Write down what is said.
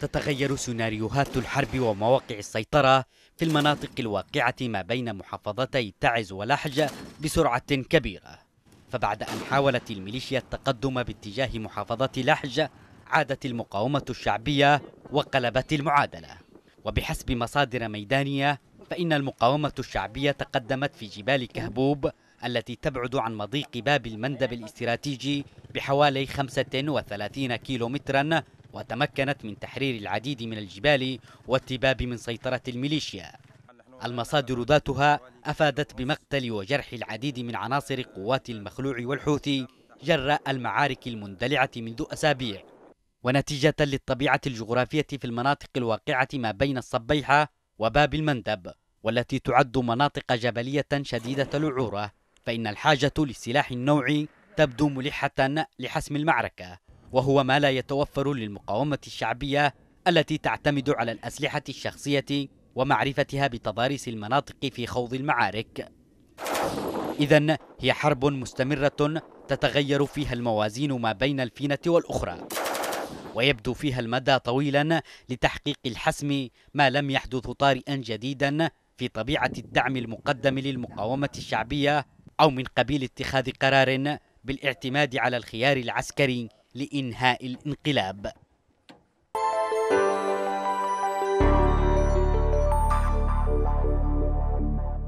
تتغير سيناريوهات الحرب ومواقع السيطرة في المناطق الواقعة ما بين محافظتي تعز ولحج بسرعة كبيرة فبعد أن حاولت الميليشيا التقدم باتجاه محافظة لحج عادت المقاومة الشعبية وقلبت المعادلة وبحسب مصادر ميدانية فإن المقاومة الشعبية تقدمت في جبال كهبوب التي تبعد عن مضيق باب المندب الاستراتيجي بحوالي 35 كيلومترا وتمكنت من تحرير العديد من الجبال والتباب من سيطرة الميليشيا المصادر ذاتها أفادت بمقتل وجرح العديد من عناصر قوات المخلوع والحوثي جراء المعارك المندلعة منذ أسابيع ونتيجة للطبيعة الجغرافية في المناطق الواقعة ما بين الصبيحة وباب المندب والتي تعد مناطق جبلية شديدة العورة فإن الحاجة للسلاح النوعي تبدو ملحة لحسم المعركة وهو ما لا يتوفر للمقاومة الشعبية التي تعتمد على الأسلحة الشخصية ومعرفتها بتضاريس المناطق في خوض المعارك إذا هي حرب مستمرة تتغير فيها الموازين ما بين الفينة والأخرى ويبدو فيها المدى طويلا لتحقيق الحسم ما لم يحدث طارئا جديدا في طبيعة الدعم المقدم للمقاومة الشعبية أو من قبيل اتخاذ قرار بالاعتماد على الخيار العسكري لإنهاء الانقلاب